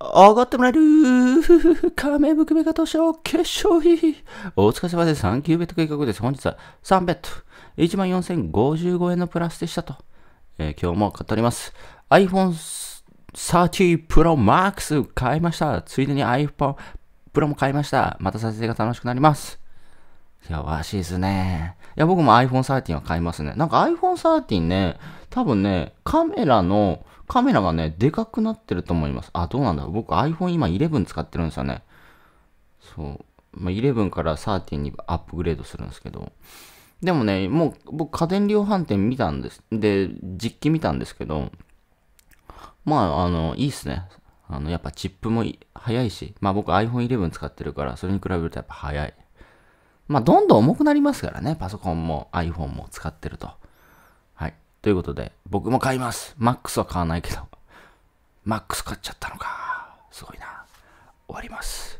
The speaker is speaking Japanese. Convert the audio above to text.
上がってもらえる仮面含めが投賞決勝日お疲れ様です。3ーベット計画です。本日は3ベット。14,055円のプラスでしたと。えー、今日も買っております。iPhone 30 Pro Max 買いました。ついでに iPhone Pro も買いました。また撮影が楽しくなります。いや、わしいですね。いや、僕も iPhone 13は買いますね。なんか iPhone 13ね、多分ね、カメラの、カメラがね、でかくなってると思います。あ、どうなんだろう。僕 iPhone 今11使ってるんですよね。そう。まあ、11から13にアップグレードするんですけど。でもね、もう僕家電量販店見たんです。で、実機見たんですけど、まあ、あの、いいっすね。あの、やっぱチップも早いし、まあ僕 iPhone11 使ってるから、それに比べるとやっぱ早い。まあ、どんどん重くなりますからね、パソコンも iPhone も使ってると。ということで、僕も買います。マックスは買わないけど。マックス買っちゃったのか。すごいな。終わります。